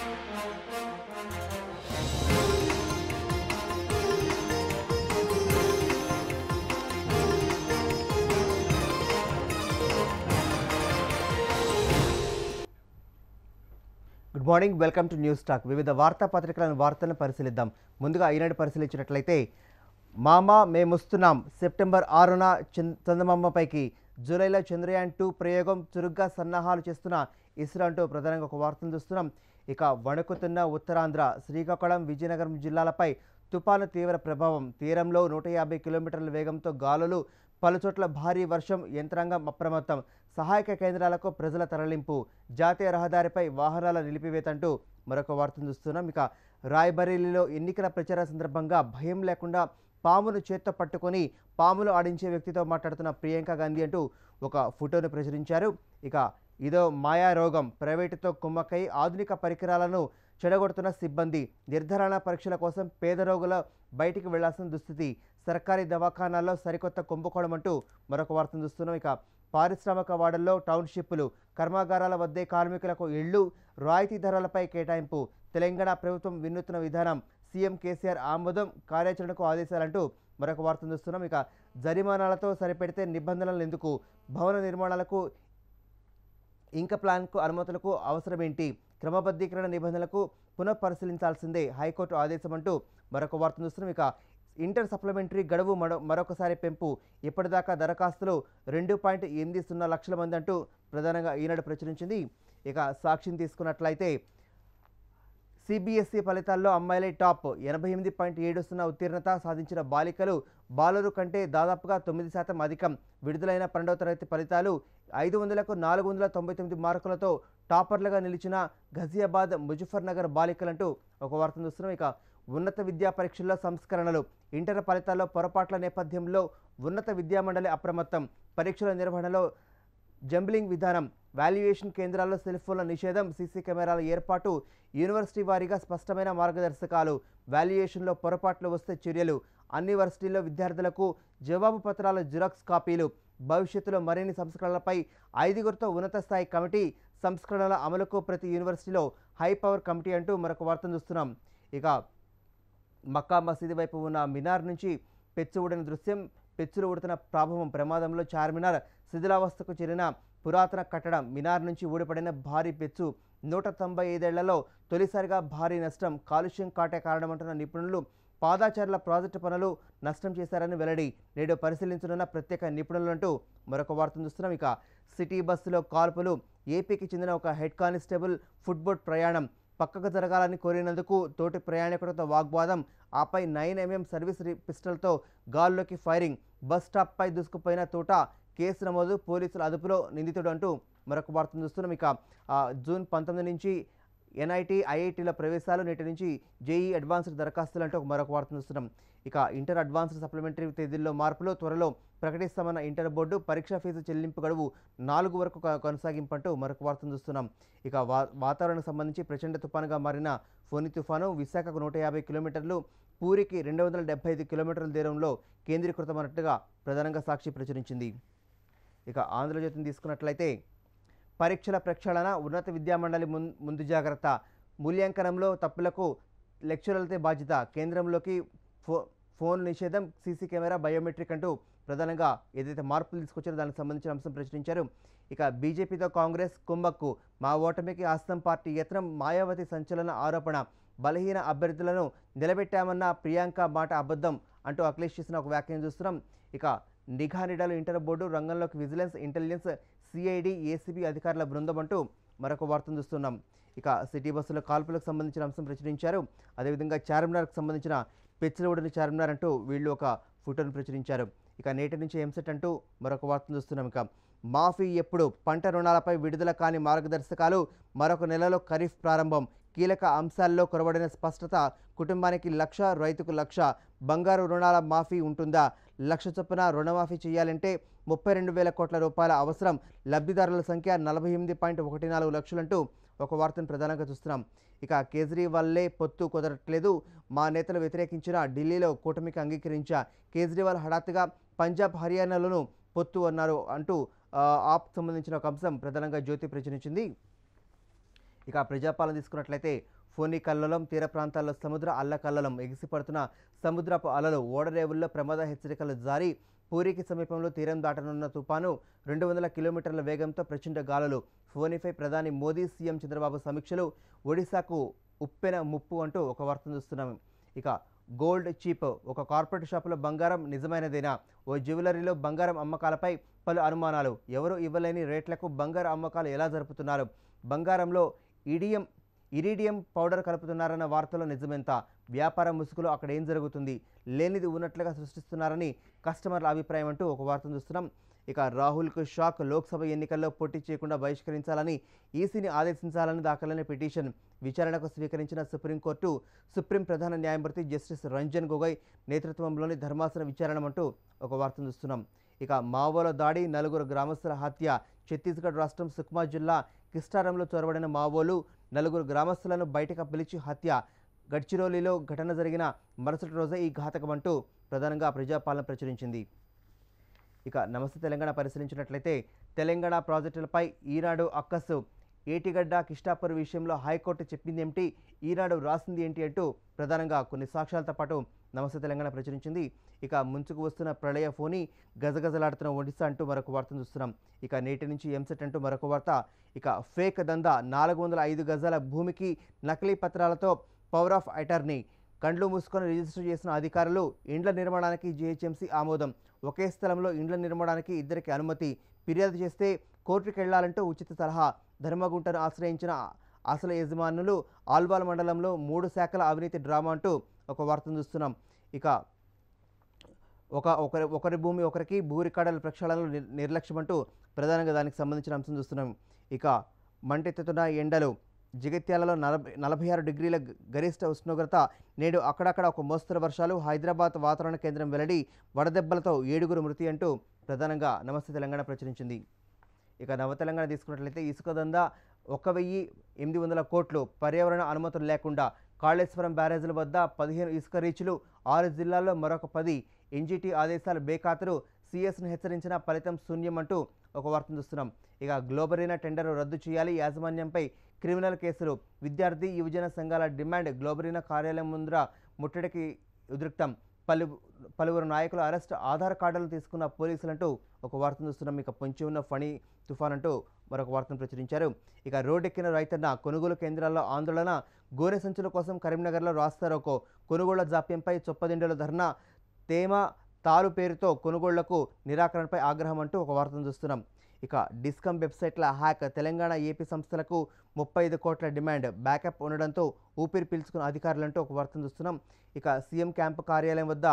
good morning welcome to news talk వివిధ వార్తాపత్రికలను వార్తలను పరిశీలిద్దాం ముందుగా ఈనాడు పరిశీలించినట్లయితే మామ మేమొస్తున్నాం సెప్టెంబర్ ఆరున చందమామపైకి జూలైలో చంద్రయాన్ టూ ప్రయోగం చురుగ్గా సన్నాహాలు చేస్తున్న ఇస్రో అంటూ ప్రధానంగా ఒక వార్తను చూస్తున్నాం ఇక వణుకుతున్న ఉత్తరాంధ్ర శ్రీకాకుళం విజయనగరం జిల్లాలపై తుపాను తీవ్ర ప్రభావం తీరంలో నూట యాభై కిలోమీటర్ల వేగంతో గాలులు పలుచోట్ల భారీ వర్షం యంత్రాంగం అప్రమత్తం సహాయక కేంద్రాలకు ప్రజల తరలింపు జాతీయ రహదారిపై వాహనాల నిలిపివేతంటూ మరొక వార్తను చూస్తున్నాం ఇక రాయబరేలీలో ఎన్నికల ప్రచార సందర్భంగా భయం లేకుండా పామును చేత్తో పట్టుకొని పాములు ఆడించే వ్యక్తితో మాట్లాడుతున్న ప్రియాంక గాంధీ అంటూ ఒక ఫోటోను ప్రచురించారు ఇక ఇదో మాయారోగం ప్రైవేటుతో కుమ్మకై ఆధునిక పరికరాలను చెడగొడుతున్న సిబ్బంది నిర్ధారణ పరీక్షల కోసం పేద రోగుల బయటికి వెళ్లాల్సిన దుస్థితి సర్కారీ దవాఖానాల్లో సరికొత్త కుంభకోణం అంటూ మరొక వార్తను చూస్తున్నాం ఇక పారిశ్రామిక వాడల్లో టౌన్షిప్లు కర్మాగారాల వద్దే కార్మికులకు ఇళ్లు రాయితీ ధరలపై కేటాయింపు తెలంగాణ ప్రభుత్వం వినూత్న విధానం సీఎం కేసీఆర్ ఆమోదం కార్యాచరణకు ఆదేశాలంటూ మరొక వార్త చూస్తున్నాం ఇక జరిమానాలతో సరిపెడితే నిబంధనలు ఎందుకు భవన నిర్మాణాలకు ఇంక ప్లాన్కు అనుమతులకు అవసరమేంటి క్రమబద్ధీకరణ నిబంధనలకు పునఃపరిశీలించాల్సిందే హైకోర్టు ఆదేశం అంటూ మరొక వార్త చూస్తున్నాం ఇక ఇంటర్ సప్లిమెంటరీ గడువు మరొకసారి పెంపు ఇప్పటిదాకా దరఖాస్తులు రెండు పాయింట్ ఎనిమిది సున్నా లక్షల మంది అంటూ ప్రధానంగా ఈనాడు ప్రచురించింది ఇక సాక్షిని తీసుకున్నట్లయితే సిబిఎస్ఈ ఫలితాల్లో అమ్మాయిలే టాప్ ఎనభై ఎనిమిది పాయింట్ ఏడు సున్నా ఉత్తీర్ణత సాధించిన బాలికలు బాలురు కంటే దాదాపుగా తొమ్మిది శాతం అధికం విడుదలైన పన్నెండవ తరగతి ఫలితాలు ఐదు వందలకు నాలుగు వందల తొంభై తొమ్మిది మార్కులతో టాపర్లుగా నిలిచిన ఘజియాబాద్ ముజఫర్నగర్ బాలికలంటూ ఒక వార్త చూస్తున్నాం ఇక ఉన్నత విద్యా పరీక్షల్లో సంస్కరణలు ఇంటర్ ఫలితాల్లో పొరపాట్ల నేపథ్యంలో ఉన్నత విద్యామండలి అప్రమత్తం పరీక్షల నిర్వహణలో జంబ్లింగ్ విధానం వాల్యుయేషన్ కేంద్రాల్లో సెల్ఫోన్ల నిషేధం సీసీ కెమెరాల ఏర్పాటు యూనివర్సిటీ వారీగా స్పష్టమైన మార్గదర్శకాలు వాల్యుయేషన్లో పొరపాట్లు వస్తే చర్యలు అన్ని వర్సిటీల్లో విద్యార్థులకు జవాబు పత్రాల జిరాక్స్ కాపీలు భవిష్యత్తులో మరిన్ని సంస్కరణలపై ఐదుగురితో ఉన్నత స్థాయి కమిటీ సంస్కరణల అమలుకు ప్రతి యూనివర్సిటీలో హై పవర్ కమిటీ అంటూ మరొక వార్తను చూస్తున్నాం ఇక మక్కా మసీదు వైపు ఉన్న మినార్ నుంచి పెచ్చు ఊడిన దృశ్యం పెచ్చులు ఉడుతున్న ప్రాభవం ప్రమాదంలో చార్మినార్ శిథిలావస్థకు చేరిన పురాతన కట్టడం మినార్ నుంచి ఊడిపడిన భారీ పెచ్చు నూట తొంభై ఐదేళ్లలో తొలిసారిగా భారీ నష్టం కాలుష్యం కాటే కారణమంటున్న నిపుణులు పాదాచారుల ప్రాజెక్టు పనులు నష్టం చేశారని వెల్లడి నేడు పరిశీలించనున్న ప్రత్యేక నిపుణులంటూ మరొక వార్త చూస్తున్నాం ఇక సిటీ బస్సులో కాల్పులు ఏపీకి చెందిన ఒక హెడ్ కానిస్టేబుల్ ఫుట్బోట్ ప్రయాణం పక్కకు జరగాలని కోరినందుకు తోటి ప్రయాణికులతో వాగ్వాదం ఆపై నైన్ ఎంఎం సర్వీస్ పిస్టల్తో గాల్లోకి ఫైరింగ్ బస్ స్టాప్పై దూసుకుపోయిన తోట కేసు నమోదు పోలీసుల అదుపులో నిందితుడు అంటూ మరొక వార్తను చూస్తున్నాం ఇక జూన్ పంతొమ్మిది నుంచి ఎన్ఐటి ఐఐటీల ప్రవేశాలు నేటి నుంచి జేఈ అడ్వాన్స్డ్ దరఖాస్తులు అంటూ మరొక వార్త చూస్తున్నాం ఇక ఇంటర్ అడ్వాన్స్డ్ సప్లిమెంటరీ తేదీల్లో మార్పులో త్వరలో ప్రకటిస్తామన్న ఇంటర్ బోర్డు పరీక్ష ఫీజు చెల్లింపు గడువు నాలుగు వరకు కొనసాగింపంటూ మరొక వార్తను చూస్తున్నాం ఇక వా వాతావరణకు సంబంధించి ప్రచండ తుఫానుగా మారిన ఫోని తుఫాను విశాఖకు నూట యాభై కిలోమీటర్లు పూరికి రెండు వందల డెబ్బై ఐదు కిలోమీటర్ల దూరంలో కేంద్రీకృతమైనట్టుగా ప్రధానంగా సాక్షి ప్రచురించింది ఇక ఆంధ్రజ్యోతిని తీసుకున్నట్లయితే పరీక్షల ప్రక్షాళన ఉన్నత విద్యామండలి ముందు జాగ్రత్త మూల్యాంకనంలో తప్పులకు లెక్చరర్లతో బాధ్యత కేంద్రంలోకి ఫో ఫోన్ నిషేధం సీసీ కెమెరా బయోమెట్రిక్ అంటూ ప్రధానంగా ఏదైతే మార్పులు తీసుకొచ్చారో దానికి సంబంధించిన అంశం ప్రశ్నించారు ఇక బీజేపీతో కాంగ్రెస్ కుంభక్కు మా ఓటమికి ఆస్తం పార్టీ యత్నం మాయావతి సంచలన ఆరోపణ బలహీన అభ్యర్థులను నిలబెట్టామన్న ప్రియాంక మాట అబద్ధం అంటూ అఖిలేష్ చేసిన ఒక వ్యాఖ్యను చూస్తున్నాం ఇక నిఘా నిడాలు ఇంటర్ బోర్డు రంగంలోకి విజిలెన్స్ ఇంటెలిజెన్స్ సిఐడి ఏసీబీ అధికారుల బృందం అంటూ మరొక వార్తను చూస్తున్నాం ఇక సిటీ బస్సుల కాల్పులకు సంబంధించిన అంశం ప్రచురించారు అదేవిధంగా చార్మినార్కు సంబంధించిన పెచ్చలవుడిని చార్మినార్ అంటూ వీళ్ళు ఒక ఫోటోను ప్రచురించారు ఇక నేటి నుంచి ఎంసెట్ అంటూ మరొక వార్తను చూస్తున్నాం ఇక మాఫీ ఎప్పుడు పంట రుణాలపై విడుదల కాని మార్గదర్శకాలు మరొక నెలలో ఖరీఫ్ ప్రారంభం కీలక అంశాల్లో కొరబడిన స్పష్టత కుటుంబానికి లక్ష రైతుకు లక్ష బంగారు రుణాల మాఫీ ఉంటుందా లక్ష చొప్పున రుణమాఫీ చేయాలంటే ముప్పై రెండు వేల కోట్ల రూపాయల అవసరం లబ్ధిదారుల సంఖ్య నలభై ఎనిమిది పాయింట్ ఒకటి నాలుగు లక్షలంటూ ఒక వార్తను ప్రధానంగా చూస్తున్నాం ఇక కేజ్రీవాల్లే పొత్తు కుదరట్లేదు మా నేతలు వ్యతిరేకించిన ఢిల్లీలో కూటమికి అంగీకరించా కేజ్రీవాల్ హఠాత్తుగా పంజాబ్ హర్యానాలోనూ పొత్తు అన్నారు అంటూ ఆప్ సంబంధించిన ఒక అంశం ప్రధానంగా జ్యోతి ప్రచురించింది ఇక ప్రజాపాలన తీసుకున్నట్లయితే ఫోని కల్లలం తీర ప్రాంతాల్లో సముద్ర అల్లకల్లలం ఎగిసిపడుతున్న సముద్రపు అలలు ఓడరేవుల్లో ప్రమాద హెచ్చరికలు జారీ పూరికి సమీపంలో తీరం దాటనున్న తుపాను రెండు వందల కిలోమీటర్ల వేగంతో ప్రచండ గాలులు ఫోనీపై ప్రధాని మోదీ సీఎం చంద్రబాబు సమీక్షలు ఒడిశాకు ఉప్పెన ముప్పు అంటూ ఒక వార్తను చూస్తున్నాము ఇక గోల్డ్ చీప్ ఒక కార్పొరేట్ షాపులో బంగారం నిజమైనదేనా ఓ జ్యువెలరీలో బంగారం అమ్మకాలపై పలు అనుమానాలు ఎవరు ఇవ్వలేని రేట్లకు బంగారు అమ్మకాలు ఎలా జరుపుతున్నారు బంగారంలో ఈడియం ఇరీడియం పౌడర్ కలుపుతున్నారన్న వార్తలో నిజమెంత వ్యాపార ముసుగులు అక్కడ ఏం జరుగుతుంది లేనిది ఉన్నట్లుగా సృష్టిస్తున్నారని కస్టమర్ల అభిప్రాయం అంటూ ఒక వార్తను చూస్తున్నాం ఇక రాహుల్కు షాక్ లోక్సభ ఎన్నికల్లో పోటీ చేయకుండా బహిష్కరించాలని ఈసీని ఆదేశించాలని దాఖలైన పిటిషన్ విచారణకు స్వీకరించిన సుప్రీంకోర్టు సుప్రీం ప్రధాన న్యాయమూర్తి జస్టిస్ రంజన్ గొగోయ్ నేతృత్వంలోని ధర్మాసన అంటూ ఒక వార్తను చూస్తున్నాం ఇక మావోల దాడి నలుగురు గ్రామస్తుల హత్య ఛత్తీస్గఢ్ రాష్ట్రం సుక్మా జిల్లా కిష్టారంలో చొరబడిన మావోలు నలుగురు గ్రామస్తులను బయటకు పిలిచి హత్య గడ్చిరోలీలో ఘటన జరిగిన మరుసటి రోజే ఈ ఘాతకమంటూ ప్రధానంగా ప్రజాపాలన ప్రచురించింది ఇక నమస్తే తెలంగాణ పరిశీలించినట్లయితే తెలంగాణ ప్రాజెక్టులపై ఈనాడు అక్కస్ ఏటిగడ్డ కిష్టాపూర్ విషయంలో హైకోర్టు చెప్పింది ఏమిటి ఈనాడు రాసింది ఏంటి అంటూ ప్రధానంగా కొన్ని సాక్ష్యాలతో పాటు నమస్తే తెలంగాణ ప్రచురించింది ఇక ముంచుకు వస్తున్న ప్రళయ ఫోని గజగజలాడుతున్న ఒడిశా అంటూ మరొక వార్తను చూస్తున్నాం ఇక నేటి నుంచి ఎంసెట్ అంటూ మరొక వార్త ఇక ఫేక్ దందా నాలుగు వందల ఐదు గజాల భూమికి నకిలీ పత్రాలతో పవర్ ఆఫ్ అటార్నీ కండ్లు మూసుకొని రిజిస్టర్ చేసిన అధికారులు ఇండ్ల నిర్మాణానికి జీహెచ్ఎంసీ ఆమోదం ఒకే స్థలంలో ఇండ్ల నిర్మాణానికి ఇద్దరికి అనుమతి ఫిర్యాదు చేస్తే కోర్టుకు వెళ్లాలంటూ ఉచిత సలహా ధర్మగుంటను ఆశ్రయించిన అసలు యజమానులు ఆల్వాల్ మండలంలో మూడు శాఖల అవినీతి డ్రామా అంటూ ఒక వార్తను చూస్తున్నాం ఇక ఒక ఒకరి ఒకరి భూమి ఒకరికి భూరికాడల ప్రక్షాళనలు నిర్లక్ష్యం అంటూ ప్రధానంగా దానికి సంబంధించిన అంశం చూస్తున్నాం ఇక మంటెత్తుతున్న ఎండలు జగిత్యాలలో నలభై నలభై ఆరు డిగ్రీల గరిష్ట ఉష్ణోగ్రత నేడు అక్కడక్కడ ఒక మోస్తరు వర్షాలు హైదరాబాద్ వాతావరణ కేంద్రం వెల్లడి వడదెబ్బలతో ఏడుగురు మృతి అంటూ ప్రధానంగా నమస్తే తెలంగాణ ప్రచురించింది ఇక నవ తెలంగాణ తీసుకున్నట్లయితే ఇసుక దందా ఒక వెయ్యి ఎనిమిది వందల కోట్లు పర్యావరణ అనుమతులు లేకుండా కాళేశ్వరం బ్యారేజీల వద్ద పదిహేను ఇసుక రీచ్లు ఆరు జిల్లాల్లో మరొక పది ఎన్జీటీ ఆదేశాలు బేఖాతరు సిఎస్ను హెచ్చరించిన ఫలితం శూన్యమంటూ ఒక వార్తను చూస్తున్నాం ఇక గ్లోబరీనా టెండర్ రద్దు చేయాలి యాజమాన్యంపై క్రిమినల్ కేసులు విద్యార్థి యువజన సంఘాల డిమాండ్ గ్లోబరీనా కార్యాలయం ముందర ముట్టడికి ఉద్రిక్తం పలు పలువురు నాయకులు అరెస్ట్ ఆధార్ కార్డులను తీసుకున్న పోలీసులంటూ ఒక వార్తను చూస్తున్నాం ఇక పొంచి ఉన్న ఫణి తుఫాన్ అంటూ మరొక వార్తను ప్రచురించారు ఇక రోడ్డెక్కిన రైతన్న కొనుగోలు కేంద్రాల్లో ఆందోళన గోరె సంచుల కోసం కరీంనగర్లో రాస్తారు ఒక కొనుగోళ్ల జాప్యంపై చొప్పదిండల ధర్నా తేమ తారు పేరుతో కొనుగోళ్లకు నిరాకరణపై ఆగ్రహం అంటూ ఒక వార్తను చూస్తున్నాం ఇక డిస్కమ్ వెబ్సైట్ల హ్యాక్ తెలంగాణ ఏపీ సంస్థలకు ముప్పై ఐదు కోట్ల డిమాండ్ బ్యాకప్ ఉండడంతో ఊపిరి పీల్చుకున్న అధికారులంటూ ఒక వార్తను చూస్తున్నాం ఇక సీఎం క్యాంపు కార్యాలయం వద్ద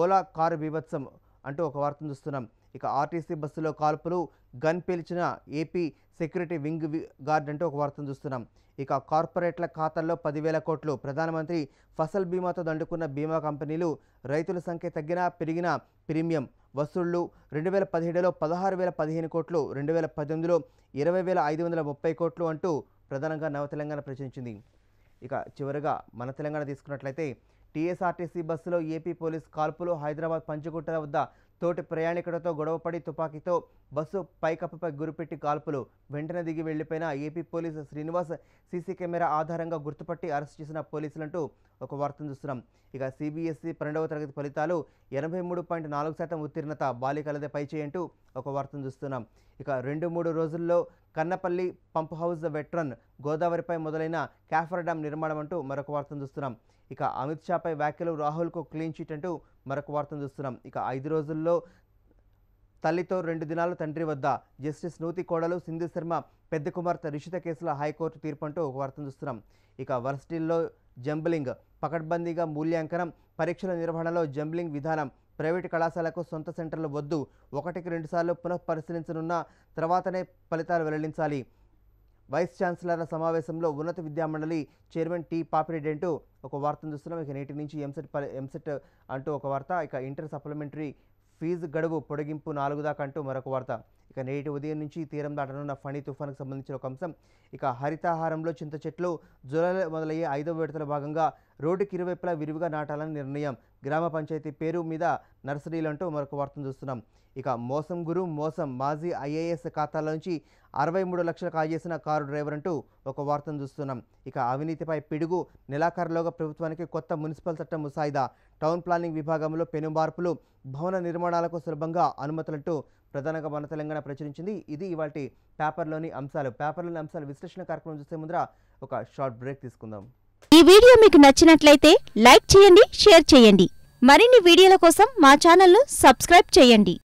ఓలా కారు బీభత్సం అంటూ ఒక వార్తను చూస్తున్నాం ఇక ఆర్టీసీ బస్సులో కాల్పులు గన్ పిలిచిన ఏపీ సెక్యూరిటీ వింగ్ గార్డ్ అంటూ ఒక వార్తను చూస్తున్నాం ఇక కార్పొరేట్ల ఖాతాల్లో పదివేల కోట్లు ప్రధానమంత్రి ఫసల్ బీమాతో దండుకున్న బీమా కంపెనీలు రైతుల సంఖ్య తగ్గినా పెరిగినా ప్రీమియం వసూళ్లు రెండు వేల పదిహేడులో పదహారు వేల పదిహేను కోట్లు రెండు వేల పద్దెనిమిదిలో ఇరవై వేల ఐదు వందల ముప్పై కోట్లు అంటూ ప్రధానంగా నవ తెలంగాణ ప్రచురించింది ఇక చివరగా మన తెలంగాణ తీసుకున్నట్లయితే టీఎస్ఆర్టీసీ బస్సులో ఏపీ పోలీస్ కాల్పులు హైదరాబాద్ పంచుకుంటల వద్ద తోటి ప్రయాణికులతో గొడవపడి తుపాకీతో బస్సు పైకప్పుపై గురిపెట్టి కాల్పులు వెంటనే దిగి వెళ్లిపోయిన AP police Srinivas CC camera ఆధారంగా గుర్తుపట్టి అరెస్ట్ చేసిన పోలీసులంటూ ఒక వార్తను చూస్తున్నాం ఇక సిబిఎస్ఈ పన్నెండవ తరగతి ఫలితాలు ఎనభై మూడు పాయింట్ నాలుగు శాతం ఉత్తీర్ణత బాలికలదే పైచేయంటూ ఒక వార్తను చూస్తున్నాం ఇక రెండు మూడు రోజుల్లో కన్నపల్లి పంప్ హౌస్ వెట్రన్ గోదావరిపై మొదలైన క్యాఫర్ డ్యామ్ నిర్మాణం అంటూ మరొక వార్తను చూస్తున్నాం ఇక అమిత్ షాపై వ్యాఖ్యలు రాహుల్కు క్లీన్ చీట్ అంటూ మరొక వార్తను చూస్తున్నాం ఇక ఐదు రోజుల్లో తల్లితో రెండు దినాలు తండ్రి వద్ద జస్టిస్ నూతి కోడలు సింధు శర్మ పెద్ద కుమార్తె రిషిత కేసులో హైకోర్టు తీర్పు అంటూ ఒక వార్తను చూస్తున్నాం ఇక వర్సిటీల్లో జంబ్లింగ్ పకడ్బందీగా మూల్యాంకనం పరీక్షల నిర్వహణలో జంబ్లింగ్ విధానం ప్రైవేటు కళాశాలకు సొంత సెంటర్లు వద్దు ఒకటికి రెండుసార్లు పునఃపరిశీలించనున్న తర్వాతనే ఫలితాలు వెల్లడించాలి వైస్ ఛాన్సలర్ల సమావేశంలో ఉన్నత విద్యామండలి చైర్మన్ టి పాపిరెడ్డి అంటూ ఒక వార్తను చూస్తున్నాం ఇక నేటి నుంచి ఎంసెట్ ఎంసెట్ అంటూ ఒక వార్త ఇక ఇంటర్ సప్లిమెంటరీ ఫీజు గడువు పొడిగింపు నాలుగు దాకా అంటూ మరొక వార్త ఇక నేటి ఉదయం నుంచి తీరం దాటనున్న ఫణి తుఫాన్కు సంబంధించిన ఒక అంశం ఇక హరితాహారంలో చింత చెట్లు జ్వరలో మొదలయ్యే ఐదవ విడతల భాగంగా రోడ్డుకి ఇరువైపులా విరివిగా నాటాలని నిర్ణయం గ్రామ పంచాయతీ పేరు మీద నర్సరీలంటూ మరొక వార్తను చూస్తున్నాం ఇక మోసం గురు మోసం మాజీ ఐఏఎస్ ఖాతాలో నుంచి అరవై మూడు లక్షలు కాజేసిన కారు డ్రైవర్ అంటూ ఒక వార్తను చూస్తున్నాం ఇక అవినీతిపై పిడుగు నెలాఖరులోగా ప్రభుత్వానికి కొత్త మున్సిపల్ చట్టం ముసాయిదా టౌన్ ప్లానింగ్ విభాగంలో పెను మార్పులు భవన నిర్మాణాలకు సులభంగా అనుమతులంటూ ప్రధానంగా మన తెలంగాణ ప్రచురించింది ఇది ఇవాటి పేపర్లోని అంశాలు పేపర్లోని అంశాలు విశ్లేషణ కార్యక్రమం చూసే ముందర ఒక షార్ట్ బ్రేక్ తీసుకుందాం ఈ వీడియో మీకు నచ్చినట్లయితే లైక్ చేయండి షేర్ చేయండి మరిన్ని వీడియోల కోసం మా ఛానల్ను సబ్స్క్రైబ్ చేయండి